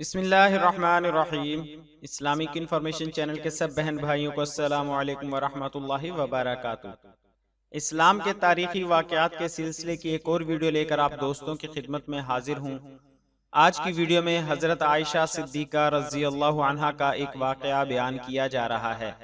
बिसमीम Islamic information channel के सब बहन भाइयों को अस्सलाम वालेकुम वरहमतुल्लाहि इस्लाम के तारीखी वाक़ात के सिलसिले की एक और वीडियो लेकर आप दोस्तों की खिदमत में हाजिर हूँ आज की वीडियो में हज़रत आयशा सिद्दीका रजी अल्लाह का एक वाक़ बयान किया जा रहा है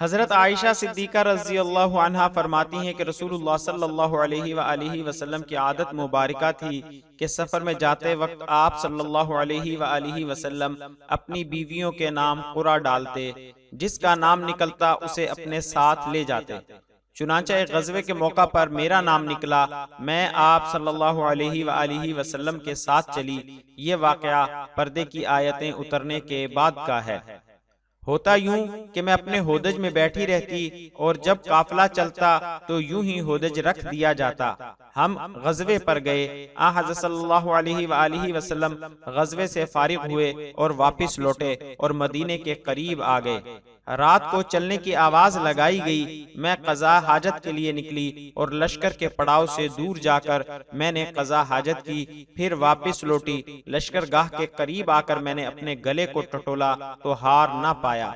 हज़रत आयशा सिद्दीका रजी अल्लाह फरमाती हैं कि रसूलुल्लाह सल्लल्लाहु अलैहि वसल्लम की आदत मुबारक थी कि सफ़र में जाते वक्त आप सल्लल्लाहु अलैहि वसल्लम अपनी बीवियों के नाम कुरा डालते जिसका नाम निकलता उसे अपने साथ ले जाते चुनाचा एक गजबे के मौका पर मेरा नाम निकला मैं आप सल्लल्लाहु अलैहि वसल्लम के साथ चली ये वाक़ पर्दे की आयतें उतरने के बाद का है होता यूं कि मैं अपने होदज में बैठी रहती और जब काफला चलता तो यूं ही होदज रख दिया जाता हम गजबे पर गए वसल्लम गजबे से फारिग हुए और वापस लौटे और मदीने के करीब आ गए रात को चलने की आवाज लगाई गई मैं कजा हाजत के लिए निकली और लश्कर के पड़ाव से दूर जाकर मैंने कजा हाजत की फिर वापस लौटी लश्कर गाह के करीब आकर मैंने अपने गले को टटोला तो, तो हार ना पाया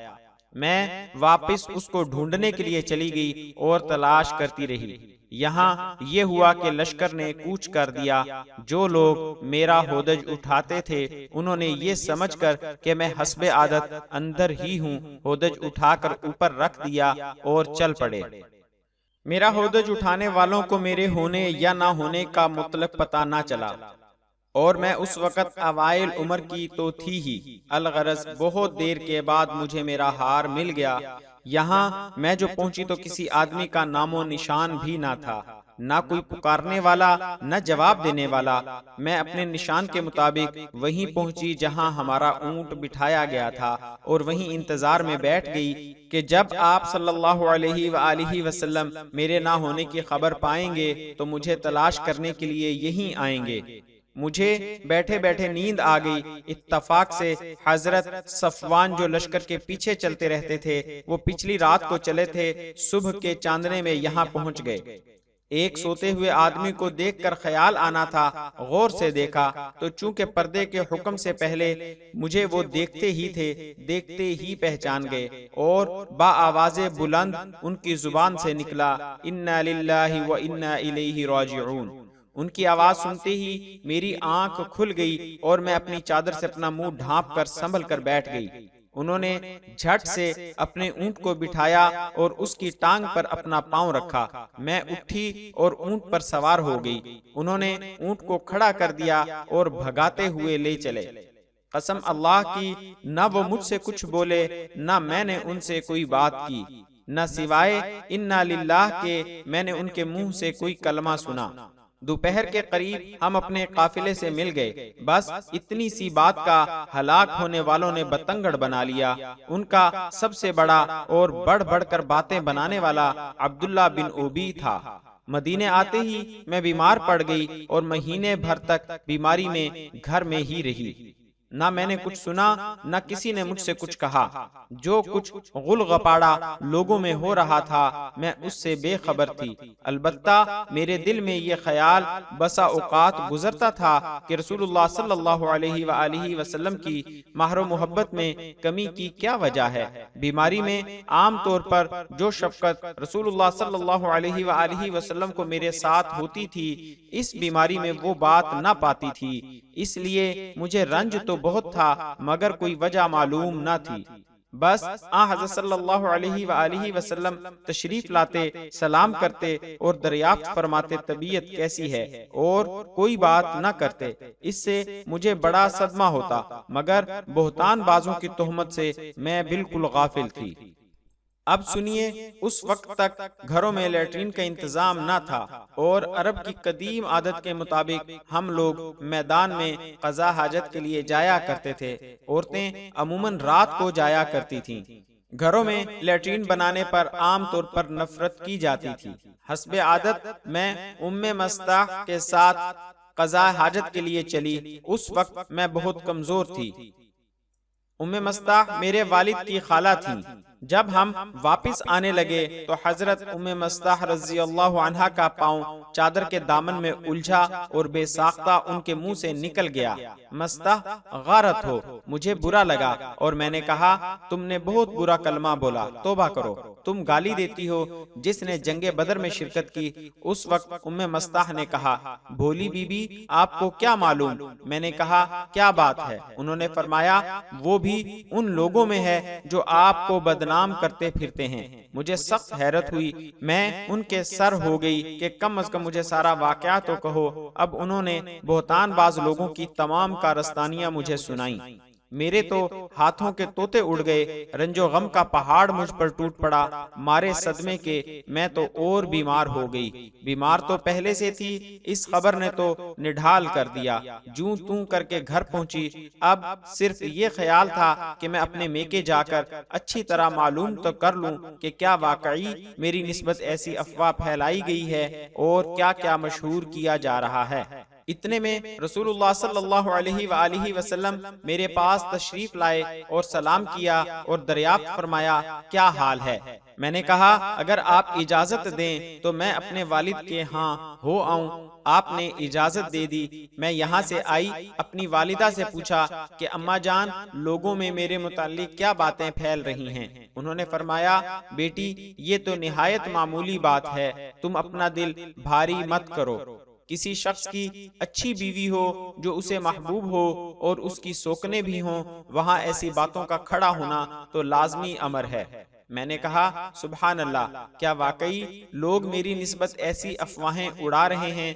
मैं वापस उसको ढूंढने के लिए चली गई और तलाश करती रही यहाँ ये हुआ कि लश्कर ने कूच कर दिया जो लोग मेरा होदज उठाते थे उन्होंने ये समझकर कि मैं हसब आदत अंदर ही हूँ होदज उठाकर ऊपर रख दिया और चल पड़े मेरा होदज उठाने वालों को मेरे होने या ना होने का मतलब पता ना चला और मैं उस वक़्त अवाइल उम्र की तो थी ही अलगरज बहुत देर के बाद मुझे मेरा हार मिल गया यहाँ मैं जो पहुंची तो किसी आदमी का नामो निशान भी ना था ना कोई पुकारने वाला न जवाब देने वाला मैं अपने निशान के मुताबिक वहीं पहुंची जहां हमारा ऊंट बिठाया गया था और वहीं इंतजार में बैठ गई कि जब आप सल्लल्लाहु अलैहि वसल्लम मेरे ना होने की खबर पाएंगे तो मुझे तलाश करने के लिए यहीं आएंगे मुझे बैठे बैठे नींद आ गई इतफाक से हजरत सफवान जो लश्कर के पीछे चलते रहते थे वो पिछली रात को चले थे सुबह के चांदने में यहाँ पहुँच गए एक सोते हुए आदमी को देखकर ख्याल आना था गौर से देखा तो चूंकि पर्दे के हुक्म से पहले मुझे वो देखते ही थे देखते ही पहचान गए और बा आवाज बुलंद उनकी जुबान से निकला इन्ना लिल्लाहि व इन्ना इलैहि राजिऊन उनकी आवाज सुनते ही मेरी आंख खुल गई और मैं अपनी चादर से अपना मुंह ढांप कर संभल कर बैठ गई उन्होंने झट से अपने ऊंट को बिठाया और उसकी टांग पर अपना पांव रखा मैं उठी और ऊंट पर सवार हो गई उन्होंने ऊंट को खड़ा कर दिया और भगाते हुए ले चले कसम अल्लाह की न वो मुझसे कुछ बोले न मैंने उनसे कोई बात की न सिवाय इन्ना लिल्लाह के मैंने उनके मुंह से कोई कलमा सुना दोपहर के करीब हम अपने काफिले से मिल गए बस इतनी सी बात का हलाक होने वालों ने बतंगड़ बना लिया उनका सबसे बड़ा और बढ़ बढ़ कर बातें बनाने वाला अब्दुल्ला बिन ओबी था मदीने आते ही मैं बीमार पड़ गई और महीने भर तक बीमारी में घर में ही रही ना मैंने कुछ सुना ना किसी ने मुझसे कुछ कहा जो कुछ गुल गपाड़ा लोगों में हो रहा था मैं उससे बेखबर थी अलबत्ता मेरे दिल में ये ख्याल बसा औकात गुजरता था कि रसूलुल्लाह सल्लल्लाहु अलैहि वसल्लम की माहर मोहब्बत में कमी की क्या वजह है बीमारी में आम तौर पर जो शफकत रसूलुल्लाह सल्लल्लाहु अलैहि वसल्लम को मेरे साथ होती थी इस बीमारी में वो बात ना पाती थी इसलिए मुझे रंज तो बहुत था मगर कोई वजह मालूम न थी बस वसल्लम तशरीफ लाते सलाम करते और दरियाफ्त फरमाते तबीयत कैसी है और कोई बात न करते इससे मुझे बड़ा सदमा होता मगर बहुतान बाजों की तोहमत से मैं बिल्कुल गाफिल थी अब सुनिए उस वक्त तक घरों में लेटरिन का इंतजाम न था और अरब की कदीम आदत के मुताबिक हम लोग मैदान में कजा हाजत के लिए जाया करते थे औरतें अमूमन रात को जाया करती थीं। घरों में लेटरिन बनाने पर आमतौर पर नफरत की जाती थी हसब आदत में उम्म मस्ता के साथ कजा हाजत के लिए चली उस वक्त मैं बहुत कमजोर थी उम्म मस्ता मेरे वालिद की खाला थी जब हम वापस आने लगे तो हजरत उम्मे मस्ताह रजी अल्लाह का पाँव चादर के दामन में उलझा और बेसाख्ता उनके मुंह से निकल गया मस्ताह गारत हो मुझे बुरा लगा और मैंने कहा तुमने बहुत बुरा कलमा बोला तोबा करो तुम गाली देती हो जिसने जंगे बदर में शिरकत की उस वक्त उम्म मस्ताह ने कहा भोली बीबी आपको क्या मालूम मैंने कहा क्या बात है उन्होंने फरमाया वो भी उन लोगों में है जो आपको बदना सलाम करते फिरते हैं मुझे सख्त हैरत हुई मैं उनके सर हो गई कि कम अज कम मुझे सारा वाकया तो कहो अब उन्होंने बोहतानबाज लोगों की तमाम कारस्तानियां मुझे सुनाई मेरे तो हाथों के तोते उड़ गए रंजो गम का पहाड़ मुझ पर टूट पड़ा मारे सदमे के मैं तो और बीमार हो गई बीमार तो पहले से थी इस खबर ने तो निढाल कर दिया जू तू करके घर पहुंची अब सिर्फ ये ख्याल था कि मैं अपने मेके जाकर अच्छी तरह मालूम तो कर लूं कि क्या वाकई मेरी नस्बत ऐसी अफवाह फैलाई गई है और क्या क्या मशहूर किया जा रहा है इतने में रसूलुल्लाह सल्लल्लाहु वसल्लम मेरे पास तशरीफ लाए और सलाम किया और दरियाफ्त फरमाया क्या हाल है मैंने कहा अगर आप इजाजत दें तो मैं अपने वालिद के यहाँ हो आऊं आपने इजाजत दे दी मैं यहाँ से आई अपनी वालिदा से पूछा कि अम्मा जान लोगों में मेरे मुतालिक क्या बातें फैल रही हैं उन्होंने फरमाया बेटी ये तो निहायत मामूली बात है तुम अपना दिल भारी मत करो किसी शख्स की अच्छी बीवी हो जो उसे महबूब हो और उसकी सोकने भी हों वहाँ ऐसी बातों का खड़ा होना तो लाजमी अमर है मैंने कहा सुबह अल्लाह क्या वाकई लोग मेरी नस्बत ऐसी अफवाहें उड़ा रहे हैं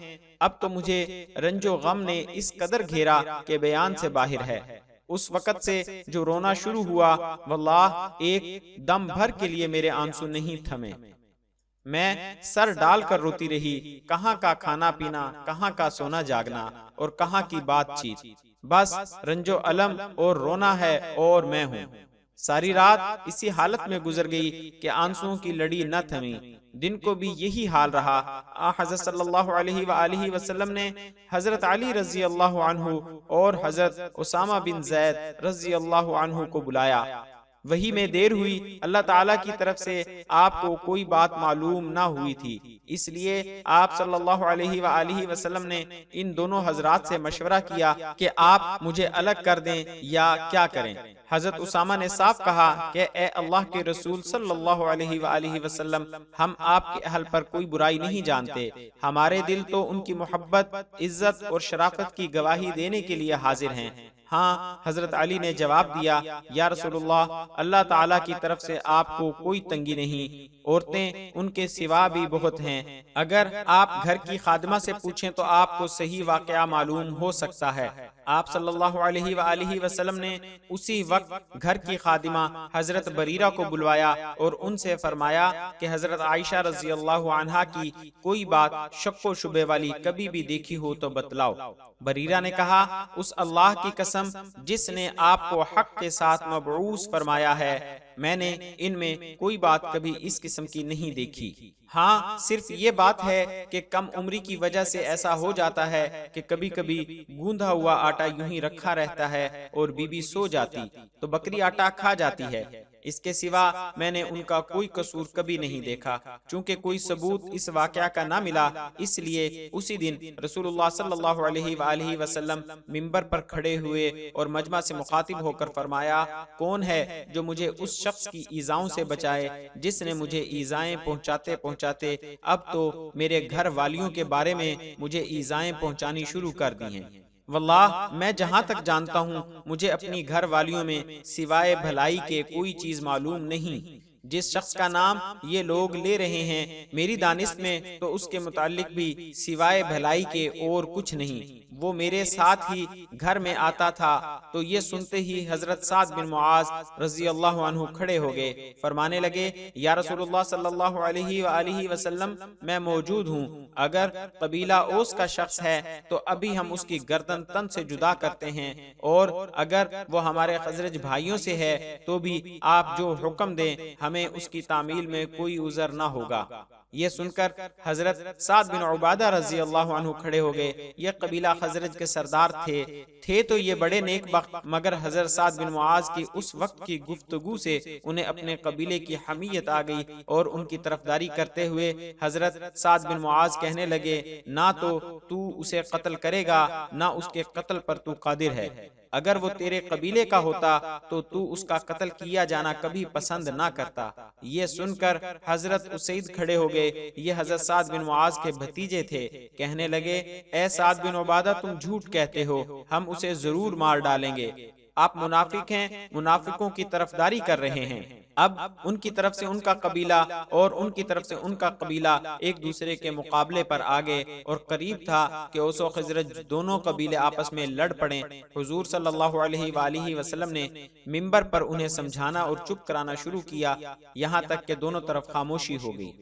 अब तो मुझे रंजो गम ने इस कदर घेरा के बयान से बाहर है उस वक़्त से जो रोना शुरू हुआ वल्लाह एक दम भर के लिए मेरे आंसू नहीं थमे मैं सर डालकर रोती रही कहाँ का खाना पीना कहाँ का सोना जागना और कहाँ की बातचीत बस रंजो अलम और रोना है और मैं हूँ सारी रात इसी हालत में गुजर गई कि आंसुओं की लड़ी न थमी दिन को भी यही हाल रहा हजरत सल्लल्लाहु अलैहि वसल्लम ने हजरत अली रजी अल्लाह और हजरत उसामा बिन जैद रजी अल्लाह को बुलाया वही में देर हुई अल्लाह ताला की तरफ से आपको कोई बात मालूम ना हुई थी इसलिए आप सल्लल्लाहु अलैहि सल्ला वसल्लम ने इन दोनों हजरात से मशवरा किया कि आप मुझे अलग कर दें या क्या करें हजरत उसामा ने साफ कहा कि ए अल्लाह के रसूल सल्लल्लाहु अलैहि वसल्लम हम आपके अहल पर कोई बुराई नहीं जानते हमारे दिल तो उनकी मोहब्बत इज्जत और शराफत की गवाही देने के लिए हाजिर हैं हाँ हजरत अली ने जवाब दिया या रसोल्ला अल्लाह ताला की तरफ से आपको कोई तंगी नहीं औरतें उनके सिवा भी बहुत हैं अगर आप घर की खादमा से पूछें तो, तो आपको सही वाकया मालूम हो सकता है आप सल्लल्लाहु अलैहि वसल्लम ने उसी वक्त घर की खादिमा हजरत बरीरा को बुलवाया और उनसे फरमाया कि हजरत आयशा रजी अल्लाह की कोई बात शक्को शुबे वाली कभी भी देखी हो तो बतलाओ बरीरा ने कहा उस अल्लाह की कसम जिसने आपको हक के साथ मबरूस फरमाया है मैंने इनमें कोई बात कभी इस किस्म की नहीं देखी हाँ, हाँ सिर्फ ये बात है कि कम उम्री की वजह से ऐसा हो जाता है कि कभी कभी गूंधा हुआ आटा यूं ही रखा रहता है और बीबी सो जाती तो, तो बकरी आटा खा जाती है इसके सिवा मैंने उनका कोई कसूर कभी नहीं देखा चूंकि कोई सबूत इस वाक़ का ना मिला इसलिए उसी दिन रसूल सल्लल्लाहु पर खड़े हुए और मजमा से मुखातिब होकर फरमाया कौन है जो मुझे उस शख्स की ईजाओं से बचाए जिसने मुझे ईजाएं पहुंचाते पहुंचाते अब तो मेरे घर वालियों के बारे में मुझे ईजाएं पहुंचानी शुरू कर दी हैं वल्लाह मैं जहाँ तक जानता हूँ मुझे अपनी घर वालियों में सिवाय भलाई के कोई चीज़ मालूम नहीं जिस शख्स का नाम ये लोग ले रहे हैं मेरी दानिश में तो उसके मुतालिक भी सिवाय भलाई के और कुछ नहीं वो मेरे साथ ही घर में आता था तो, तो ये सुनते ही हजरत साद बिन मुआज रजी अल्लाह खड़े हो गए फरमाने लगे या वसल्लम मैं मौजूद हूँ अगर कबीला ओस का शख्स है तो, तो अभी हम उसकी गर्दन तन से जुदा करते हैं और अगर वो हमारे हजरत भाइयों से है तो, तो भी आप जो हुक्म दें हमें उसकी तामील में कोई उजर ना होगा ये सुनकर हजरत सात बिन उबादा रजी अल्लाह खड़े हो गए ये कबीला हजरत के सरदार थे थे तो ये बड़े नेक वक्त मगर हजरत सात बिन मुआज की उस वक्त की गुफ्तगु से उन्हें अपने कबीले की हमीयत आ गई और उनकी तरफदारी करते हुए हजरत सात बिन मुआज कहने लगे ना तो तू उसे कत्ल करेगा ना उसके कत्ल पर तू कादिर है अगर वो तेरे कबीले का होता तो तू उसका कत्ल किया जाना कभी पसंद ना करता ये सुनकर हजरत उसैद खड़े हो गए ये हजरत साद बिन मुआज के भतीजे थे कहने लगे ए साद बिन उबादा तुम झूठ कहते हो हम उसे जरूर मार डालेंगे आप मुनाफिक हैं मुनाफिकों की तरफदारी कर रहे हैं अब उनकी तरफ से उनका कबीला और उनकी तरफ से उनका कबीला एक दूसरे के मुकाबले पर आगे और करीब था कि ओसो खजरत दोनों कबीले आपस में लड़ पड़े हजूर सल्लल्लाहु ने मिंबर पर उन्हें समझाना और चुप कराना शुरू किया यहाँ तक के दोनों तरफ खामोशी हो गई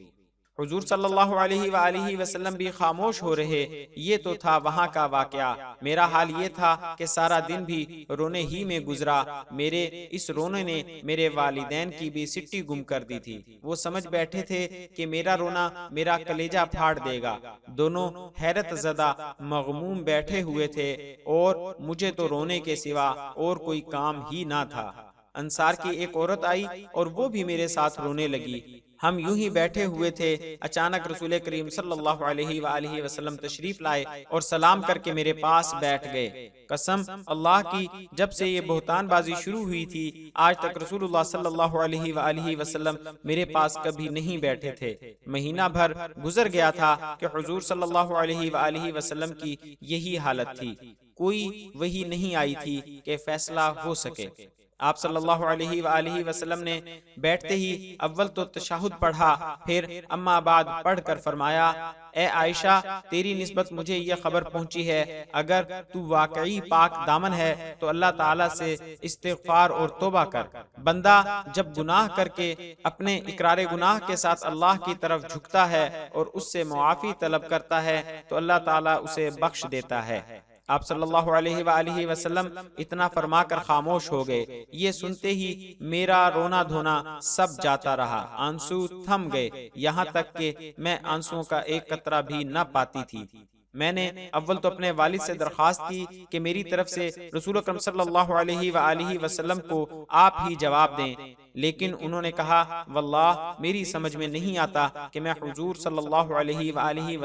हुजूर सल्लल्लाहु अलैहि वसल्लम भी खामोश हो रहे ये तो था वहाँ का वाकया मेरा हाल ये था कि सारा दिन भी रोने ही में गुजरा मेरे इस रोने ने मेरे वालिदैन की भी सिट्टी गुम कर दी थी वो समझ बैठे थे कि मेरा रोना मेरा कलेजा फाड़ देगा दोनों हैरत जदा मगमूम बैठे हुए थे और मुझे तो रोने के सिवा और कोई काम ही ना था अंसार की एक औरत आई और वो भी मेरे साथ रोने लगी हम यूं ही बैठे हुए थे अचानक रसूल करीम सल्लल्लाहु अलैहि वआलैहि वसल्लम तशरीफ लाए और सलाम करके मेरे पास बैठ गए कसम अल्लाह की जब से ये बहतानबाजी शुरू हुई थी आज तक रसूलुल्लाह सल्लल्लाहु अलैहि वआलैहि वसल्लम मेरे पास कभी नहीं बैठे थे महीना भर गुजर गया था कि हुजूर सल्लल्लाहु अलैहि वआलैहि वसल्लम की यही हालत थी कोई वही नहीं आई थी कि फैसला हो सके आप सल्लल्लाहु अलैहि वसल्लम, वसल्लम ने बैठते ही अव्वल तो तशाहुद पढ़ा फिर अम्मा बाद पढ़कर फरमाया ए आयशा तेरी नस्बत मुझे यह खबर पहुंची है अगर तू वाकई पाक दामन है तो अल्लाह ताला से इस्तेफार और तोबा कर बंदा जब गुनाह करके अपने इकरार गुनाह के साथ अल्लाह की तरफ झुकता है और उससे मुआफ़ी तलब करता है तो अल्लाह ताला उसे बख्श देता है आप सल्लल्लाहु अलैहि सल्ला वसल्लम इतना फरमाकर खामोश हो गए ये सुनते ही मेरा रोना धोना सब जाता रहा आंसू थम गए यहाँ तक कि मैं आंसुओं का एक कतरा भी न पाती थी मैंने अव्वल तो अपने वालिद से दरख्वास्त की कि मेरी तरफ से रसूल अक्रम सल्लल्लाहु अलैहि वसल्लम को आप ही जवाब दें लेकिन उन्होंने कहा वल्लाह मेरी समझ में नहीं आता कि मैं हुजूर सल्लल्लाहु अलैहि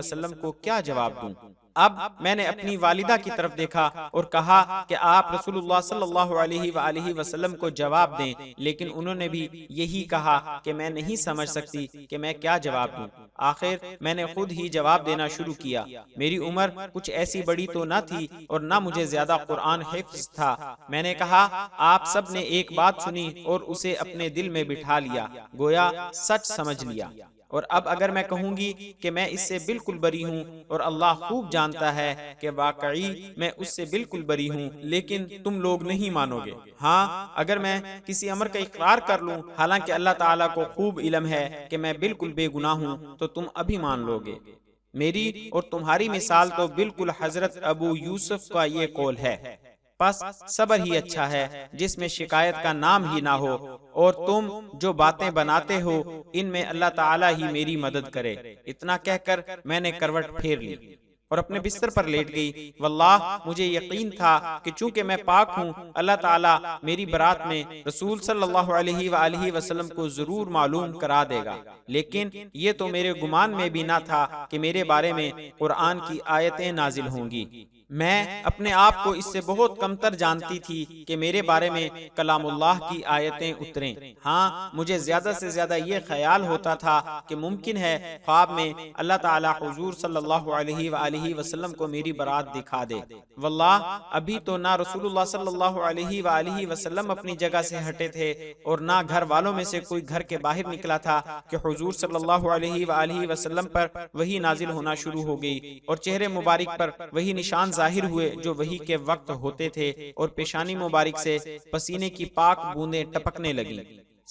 वसल्लम को क्या जवाब दूं अब मैंने अपनी वालिदा की तरफ देखा और कहा कि आप रसूलुल्लाह सल्लल्लाहु अलैहि वसल्लम को जवाब दें लेकिन उन्होंने भी यही कहा कि मैं नहीं समझ सकती कि मैं क्या जवाब दूं आखिर मैंने खुद ही जवाब देना शुरू किया मेरी उम्र कुछ ऐसी बड़ी तो न थी और न मुझे ज्यादा कुरान हिफ्ज था मैंने कहा आप सब ने एक बात सुनी और उसे अपने दिल में बिठा लिया गोया सच समझ लिया और अब अगर मैं कहूँगी कि मैं इससे बिल्कुल बरी हूँ और अल्लाह खूब जानता है कि वाकई मैं उससे बिल्कुल बरी हूँ लेकिन तुम लोग नहीं मानोगे हाँ अगर मैं किसी अमर का इकरार कर लूँ हालांकि अल्लाह ताला को खूब इलम है कि मैं बिल्कुल बेगुनाह हूँ तो तुम अभी मान लोगे मेरी और तुम्हारी मिसाल तो बिल्कुल हजरत अबू यूसुफ का ये कौल है पास सबर ही अच्छा है जिसमें शिकायत का नाम ही ना हो और तुम जो बातें बनाते हो इनमें अल्लाह ताला ही मेरी मदद करे इतना कहकर मैंने करवट फेर ली और अपने बिस्तर पर लेट गई वल्लाह मुझे यकीन था कि चूंकि मैं पाक हूँ अल्लाह ताला मेरी बरात में रसूल सल्लल्लाहु अलैहि वसल्लम को जरूर मालूम करा देगा लेकिन ये तो मेरे गुमान में भी ना था कि मेरे बारे में कुरान की आयतें नाजिल होंगी मैं अपने आप को इससे बहुत कमतर जानती थी कि मेरे बारे में कलामुल्लाह की आयतें उतरें हाँ मुझे ज्यादा से ज्यादा ये ख्याल होता था कि मुमकिन है ख्वाब में अल्लाह ताला हुजूर सल्लल्लाहु अलैहि वसल्लम को मेरी बरात दिखा दे वल्लाह अभी तो ना रसूलुल्लाह सल्लल्लाहु अलैहि वसल्लम अपनी जगह से हटे थे और ना घर वालों में से कोई घर के बाहर निकला था कि हुजूर सल्लल्लाहु अलैहि वसल्लम पर वही नाजिल होना शुरू हो गई और चेहरे मुबारक पर वही निशान जाहिर हुए जो वही के वक्त होते थे और पेशानी मुबारक से पसीने की पाक बूंदें टपकने लगी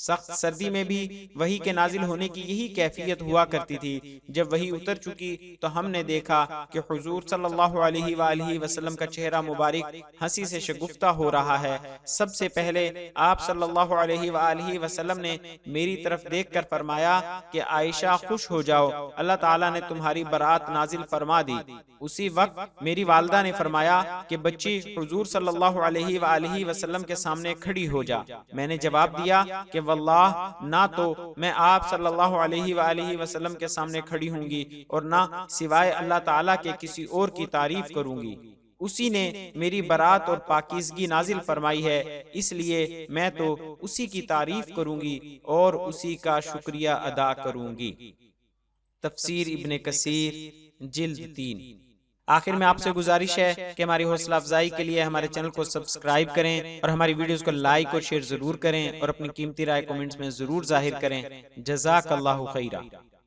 सख्त सर्दी में भी वही के नाजिल होने की यही कैफियत हुआ करती थी जब वही उतर चुकी तो हमने देखा कि हुजूर सल्लल्लाहु अलैहि वसल्लम का चेहरा मुबारक हंसी से शगुफ्ता हो रहा है सबसे पहले आप सल्लल्लाहु अलैहि वसल्लम ने मेरी तरफ देखकर फरमाया कि आयशा खुश हो जाओ अल्लाह ताला ने तुम्हारी बरात नाजिल फरमा दी उसी वक्त मेरी वालदा ने फरमाया कि बच्ची हुजूर सल्लल्लाहु अलैहि वसल्लम के सामने खड़ी हो जा मैंने जवाब दिया कि वल्लाह ना तो मैं आप सल्लल्लाहु अलैहि सल्ला वसल्लम के सामने खड़ी होंगी और ना सिवाय अल्लाह ताला के किसी और की तारीफ करूंगी उसी ने मेरी बरात और पाकिजगी नाजिल फरमाई है इसलिए मैं तो उसी की तारीफ करूंगी और उसी का शुक्रिया अदा करूंगी तफसीर इबन कसीर जिल्द तीन आखिर में आपसे गुजारिश है कि हमारी हौसला अफजाई के लिए हमारे चैनल को सब्सक्राइब करें और हमारी वीडियोस को लाइक और शेयर जरूर करें और अपनी कीमती राय कमेंट्स में जरूर जाहिर करें जजाक अल्लाह खीरा